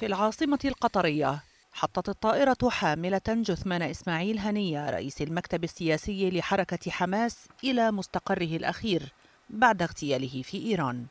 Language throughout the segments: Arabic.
في العاصمة القطرية حطت الطائرة حاملة جثمان إسماعيل هنية رئيس المكتب السياسي لحركة حماس إلى مستقره الأخير بعد اغتياله في إيران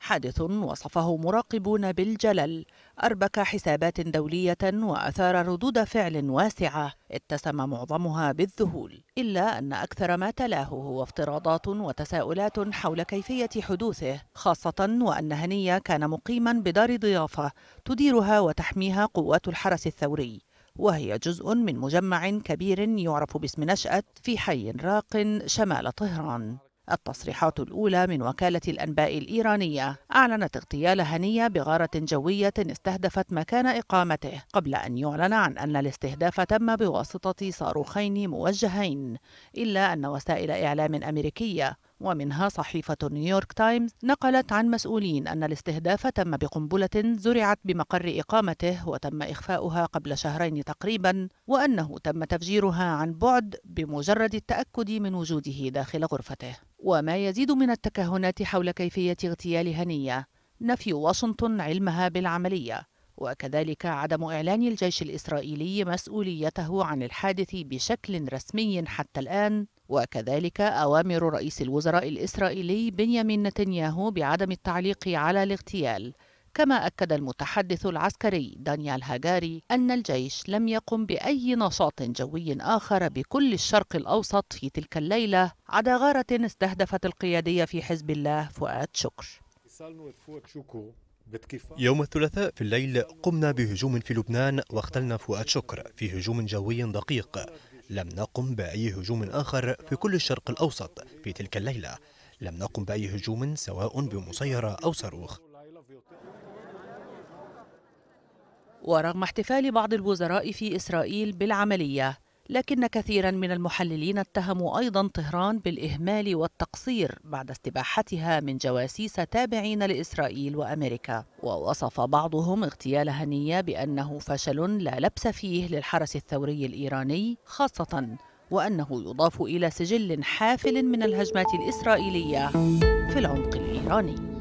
حادث وصفه مراقبون بالجلل أربك حسابات دولية وأثار ردود فعل واسعة اتسم معظمها بالذهول إلا أن أكثر ما تلاه هو افتراضات وتساؤلات حول كيفية حدوثه خاصة وأن هنية كان مقيما بدار ضيافة تديرها وتحميها قوات الحرس الثوري وهي جزء من مجمع كبير يعرف باسم نشأة في حي راق شمال طهران التصريحات الأولى من وكالة الأنباء الإيرانية أعلنت اغتيال هنية بغارة جوية استهدفت مكان إقامته قبل أن يعلن عن أن الاستهداف تم بواسطة صاروخين موجهين إلا أن وسائل إعلام أمريكية ومنها صحيفة نيويورك تايمز نقلت عن مسؤولين أن الاستهداف تم بقنبلة زرعت بمقر إقامته وتم إخفاؤها قبل شهرين تقريبا وأنه تم تفجيرها عن بعد بمجرد التأكد من وجوده داخل غرفته وما يزيد من التكهنات حول كيفية اغتيال هنية نفي واشنطن علمها بالعملية وكذلك عدم إعلان الجيش الإسرائيلي مسؤوليته عن الحادث بشكل رسمي حتى الآن وكذلك أوامر رئيس الوزراء الإسرائيلي بنيامين نتنياهو بعدم التعليق على الاغتيال كما أكد المتحدث العسكري دانيال هاجاري أن الجيش لم يقم بأي نشاط جوي آخر بكل الشرق الأوسط في تلك الليلة عدا غارة استهدفت القيادية في حزب الله فؤاد شكر يوم الثلاثاء في الليل قمنا بهجوم في لبنان واغتلنا فؤاد شكر في هجوم جوي دقيق لم نقم بأي هجوم آخر في كل الشرق الأوسط في تلك الليلة لم نقم بأي هجوم سواء بمسيرة أو صاروخ ورغم احتفال بعض الوزراء في إسرائيل بالعملية لكن كثيرا من المحللين اتهموا أيضا طهران بالإهمال والتقصير بعد استباحتها من جواسيس تابعين لإسرائيل وأمريكا ووصف بعضهم اغتيال هنية بأنه فشل لا لبس فيه للحرس الثوري الإيراني خاصة وأنه يضاف إلى سجل حافل من الهجمات الإسرائيلية في العمق الإيراني